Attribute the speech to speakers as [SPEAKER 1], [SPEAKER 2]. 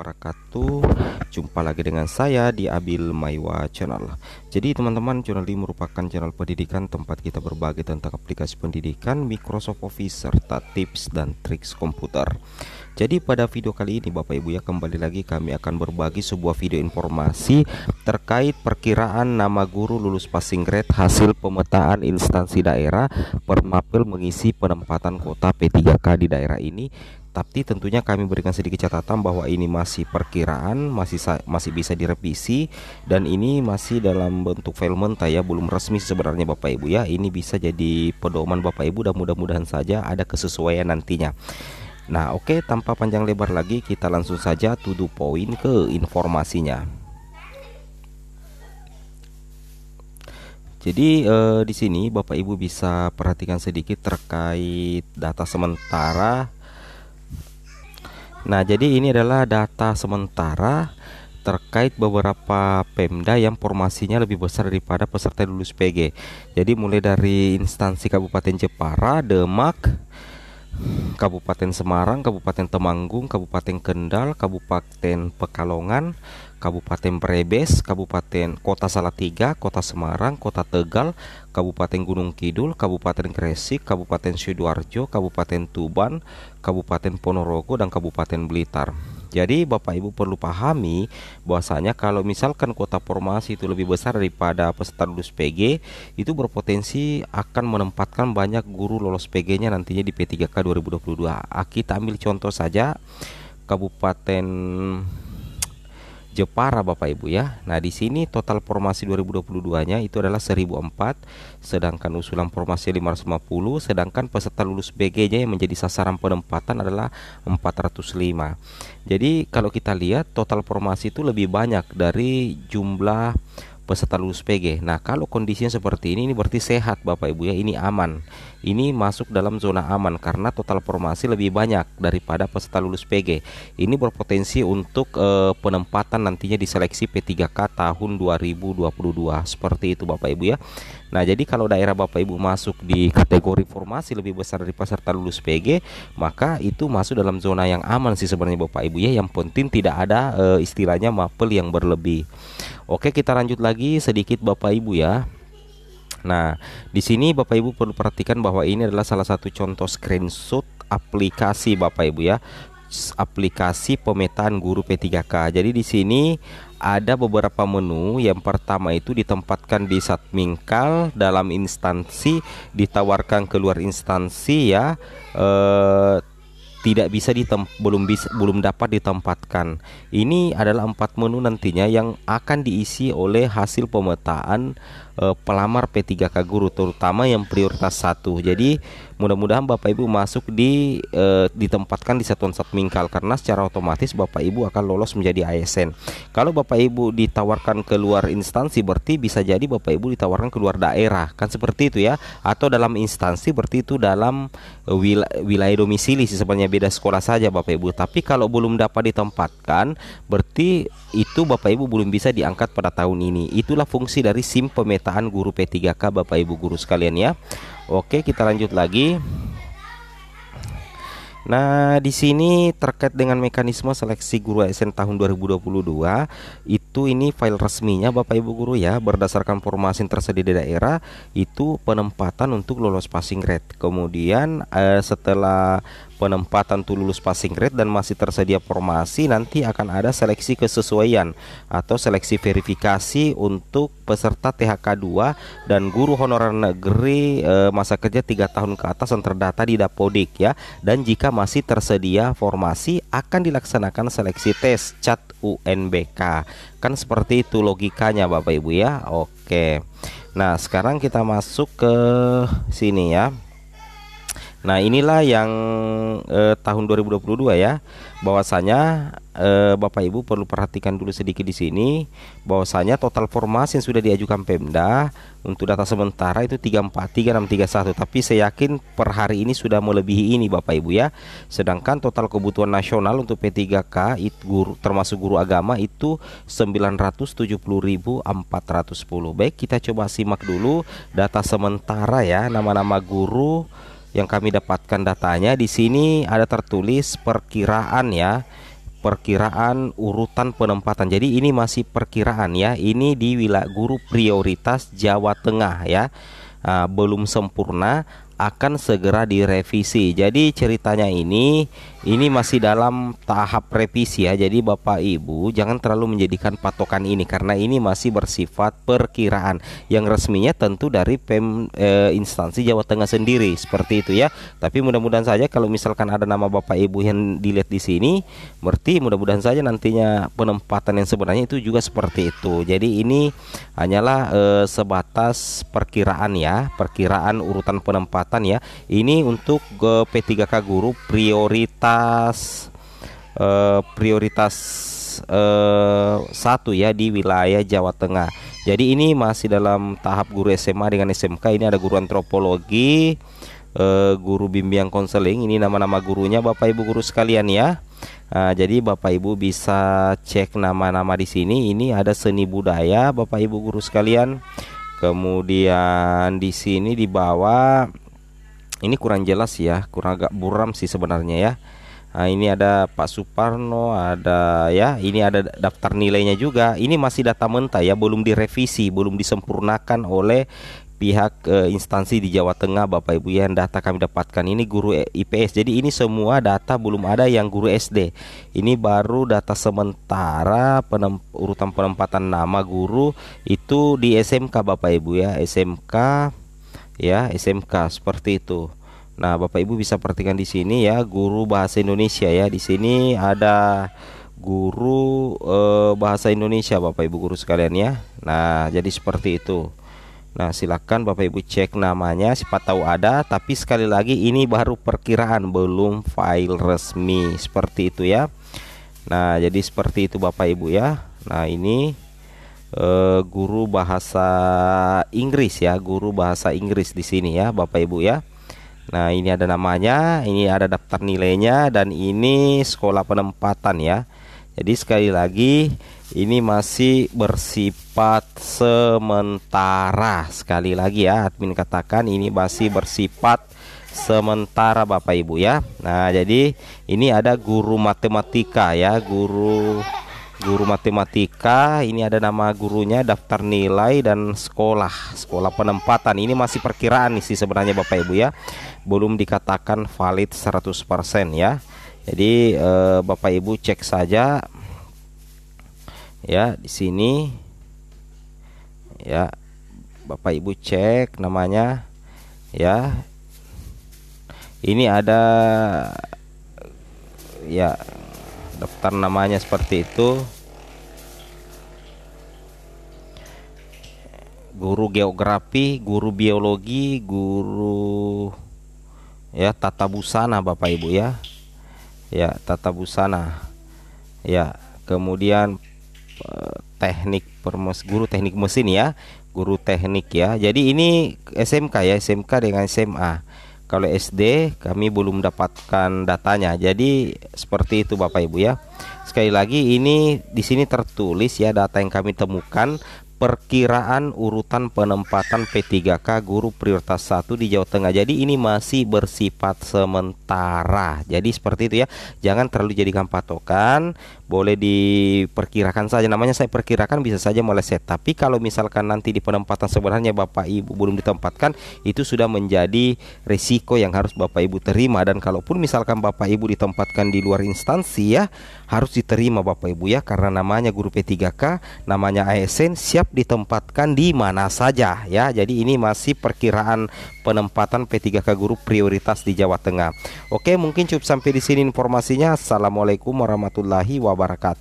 [SPEAKER 1] wabarakatuh Jumpa lagi dengan saya di Abil Maiwa Channel Jadi teman-teman channel ini merupakan channel pendidikan Tempat kita berbagi tentang aplikasi pendidikan Microsoft Office serta tips dan triks komputer Jadi pada video kali ini Bapak Ibu ya kembali lagi kami akan berbagi sebuah video informasi Terkait perkiraan nama guru lulus passing grade hasil pemetaan instansi daerah Permapel mengisi penempatan kota P3K di daerah ini tapi tentunya kami berikan sedikit catatan bahwa ini masih perkiraan, masih masih bisa direvisi dan ini masih dalam bentuk file mentah ya, belum resmi sebenarnya Bapak Ibu ya. Ini bisa jadi pedoman Bapak Ibu dan mudah-mudahan saja ada kesesuaian nantinya. Nah, oke, okay, tanpa panjang lebar lagi, kita langsung saja to the point ke informasinya. Jadi eh, di sini Bapak Ibu bisa perhatikan sedikit terkait data sementara Nah, jadi ini adalah data sementara terkait beberapa Pemda yang formasinya lebih besar daripada peserta lulus PG. Jadi mulai dari instansi Kabupaten Jepara, Demak, Kabupaten Semarang, Kabupaten Temanggung, Kabupaten Kendal, Kabupaten Pekalongan, Kabupaten Brebes, Kabupaten Kota Salatiga, Kota Semarang, Kota Tegal, Kabupaten Gunung Kidul, Kabupaten Gresik, Kabupaten Sidoarjo, Kabupaten Tuban, Kabupaten Ponorogo dan Kabupaten Blitar. Jadi Bapak Ibu perlu pahami bahwasanya kalau misalkan kota formasi itu lebih besar daripada peserta lulus PG, itu berpotensi akan menempatkan banyak guru lolos PG-nya nantinya di P3K 2022. Ah, kita ambil contoh saja Kabupaten Jepara Bapak Ibu ya. Nah, di sini total formasi 2022-nya itu adalah 1004, sedangkan usulan formasi 550, sedangkan peserta lulus BG-nya yang menjadi sasaran penempatan adalah 405. Jadi, kalau kita lihat total formasi itu lebih banyak dari jumlah peserta lulus PG. Nah, kalau kondisinya seperti ini ini berarti sehat Bapak Ibu ya, ini aman. Ini masuk dalam zona aman karena total formasi lebih banyak daripada peserta lulus PG. Ini berpotensi untuk e, penempatan nantinya di seleksi P3K tahun 2022 seperti itu Bapak Ibu ya. Nah, jadi kalau daerah Bapak Ibu masuk di kategori formasi lebih besar dari peserta lulus PG, maka itu masuk dalam zona yang aman sih sebenarnya Bapak Ibu ya. Yang penting tidak ada e, istilahnya mapel yang berlebih. Oke, kita lanjut lagi lagi sedikit Bapak Ibu ya. Nah, di sini Bapak Ibu perlu perhatikan bahwa ini adalah salah satu contoh screenshot aplikasi Bapak Ibu ya. Aplikasi pemetaan guru P3K. Jadi di sini ada beberapa menu. Yang pertama itu ditempatkan di saat mingkal dalam instansi, ditawarkan keluar instansi ya. Eh, tidak bisa ditem belum bisa belum dapat ditempatkan. Ini adalah empat menu nantinya yang akan diisi oleh hasil pemetaan e, pelamar P3K guru terutama yang prioritas satu. Jadi mudah-mudahan bapak ibu masuk di e, ditempatkan di satuan mingkal karena secara otomatis bapak ibu akan lolos menjadi ASN kalau bapak ibu ditawarkan ke luar instansi berarti bisa jadi bapak ibu ditawarkan ke luar daerah kan seperti itu ya atau dalam instansi berarti itu dalam eh, wil wilayah domisili sih sebenarnya beda sekolah saja bapak ibu tapi kalau belum dapat ditempatkan berarti itu bapak ibu belum bisa diangkat pada tahun ini itulah fungsi dari sim pemetaan guru P3K bapak ibu guru sekalian ya Oke, kita lanjut lagi. Nah, di sini terkait dengan mekanisme seleksi guru ASN tahun 2022 itu itu ini file resminya Bapak Ibu guru ya berdasarkan formasi yang tersedia di daerah itu penempatan untuk lolos passing grade kemudian eh, setelah penempatan untuk lulus passing grade dan masih tersedia formasi nanti akan ada seleksi kesesuaian atau seleksi verifikasi untuk peserta THK 2 dan guru honorer negeri e, masa kerja 3 tahun ke atas yang terdata di Dapodik ya dan jika masih tersedia formasi akan dilaksanakan seleksi tes CAT UNBK Kan seperti itu logikanya Bapak Ibu ya. Oke. Nah, sekarang kita masuk ke sini ya. Nah, inilah yang eh, tahun 2022 ya. Bahwasanya eh, Bapak Ibu perlu perhatikan dulu sedikit di sini bahwasanya total formasi yang sudah diajukan Pemda untuk data sementara itu 343631, tapi saya yakin per hari ini sudah melebihi ini Bapak Ibu ya. Sedangkan total kebutuhan nasional untuk P3K itu guru termasuk guru agama itu 970.410. Baik, kita coba simak dulu data sementara ya nama-nama guru yang kami dapatkan datanya di sini ada tertulis perkiraan ya perkiraan urutan penempatan. Jadi ini masih perkiraan ya. Ini di wilayah guru prioritas Jawa Tengah ya. Uh, belum sempurna akan segera direvisi. Jadi ceritanya ini ini masih dalam tahap revisi ya. Jadi Bapak Ibu jangan terlalu menjadikan patokan ini karena ini masih bersifat perkiraan yang resminya tentu dari pem, e, instansi Jawa Tengah sendiri seperti itu ya. Tapi mudah-mudahan saja kalau misalkan ada nama Bapak Ibu yang dilihat di sini berarti mudah-mudahan saja nantinya penempatan yang sebenarnya itu juga seperti itu. Jadi ini hanyalah e, sebatas perkiraan ya, perkiraan urutan penempatan ya. Ini untuk e, P3K guru prioritas prioritas uh, prioritas uh, satu ya di wilayah Jawa Tengah. Jadi ini masih dalam tahap guru SMA dengan SMK. Ini ada guru antropologi, uh, guru bimbingan konseling. Ini nama-nama gurunya Bapak Ibu guru sekalian ya. Nah, jadi Bapak Ibu bisa cek nama-nama di sini. Ini ada seni budaya Bapak Ibu guru sekalian. Kemudian di sini di bawah ini kurang jelas ya kurang agak buram sih sebenarnya ya nah, ini ada Pak Suparno ada ya ini ada daftar nilainya juga ini masih data mentah ya belum direvisi belum disempurnakan oleh pihak e, instansi di Jawa Tengah Bapak Ibu ya, yang data kami dapatkan ini guru eh, IPS. Jadi ini semua data belum ada yang guru SD. Ini baru data sementara penem, urutan penempatan nama guru itu di SMK Bapak Ibu ya, SMK ya SMK seperti itu. Nah, Bapak Ibu bisa perhatikan di sini ya guru bahasa Indonesia ya. Di sini ada guru e, bahasa Indonesia Bapak Ibu guru sekalian ya. Nah, jadi seperti itu. Nah, silakan Bapak Ibu cek namanya siapa tahu ada, tapi sekali lagi ini baru perkiraan belum file resmi seperti itu ya. Nah, jadi seperti itu Bapak Ibu ya. Nah, ini Eh, guru bahasa Inggris ya, guru bahasa Inggris di sini ya, Bapak Ibu ya. Nah, ini ada namanya, ini ada daftar nilainya dan ini sekolah penempatan ya. Jadi sekali lagi ini masih bersifat sementara. Sekali lagi ya, admin katakan ini masih bersifat sementara Bapak Ibu ya. Nah, jadi ini ada guru matematika ya, guru guru matematika ini ada nama gurunya daftar nilai dan sekolah sekolah penempatan ini masih perkiraan nih sih sebenarnya Bapak Ibu ya belum dikatakan valid 100% ya jadi eh, Bapak Ibu cek saja ya di sini ya Bapak Ibu cek namanya ya ini ada ya daftar namanya seperti itu guru geografi guru biologi guru ya tata busana Bapak Ibu ya ya tata busana ya kemudian eh, teknik permes guru teknik mesin ya guru teknik ya jadi ini SMK ya SMK dengan SMA kalau SD kami belum dapatkan datanya. Jadi seperti itu Bapak Ibu ya. Sekali lagi ini di sini tertulis ya data yang kami temukan perkiraan urutan penempatan P3K guru prioritas 1 di Jawa Tengah. Jadi ini masih bersifat sementara. Jadi seperti itu ya. Jangan terlalu jadikan patokan, boleh diperkirakan saja namanya saya perkirakan bisa saja meleset. Tapi kalau misalkan nanti di penempatan sebenarnya Bapak Ibu belum ditempatkan, itu sudah menjadi risiko yang harus Bapak Ibu terima dan kalaupun misalkan Bapak Ibu ditempatkan di luar instansi ya, harus diterima Bapak Ibu ya karena namanya guru P3K, namanya ASN siap ditempatkan di mana saja ya. Jadi ini masih perkiraan penempatan P3K guru prioritas di Jawa Tengah. Oke, mungkin cukup sampai di sini informasinya. Assalamualaikum warahmatullahi wabarakatuh.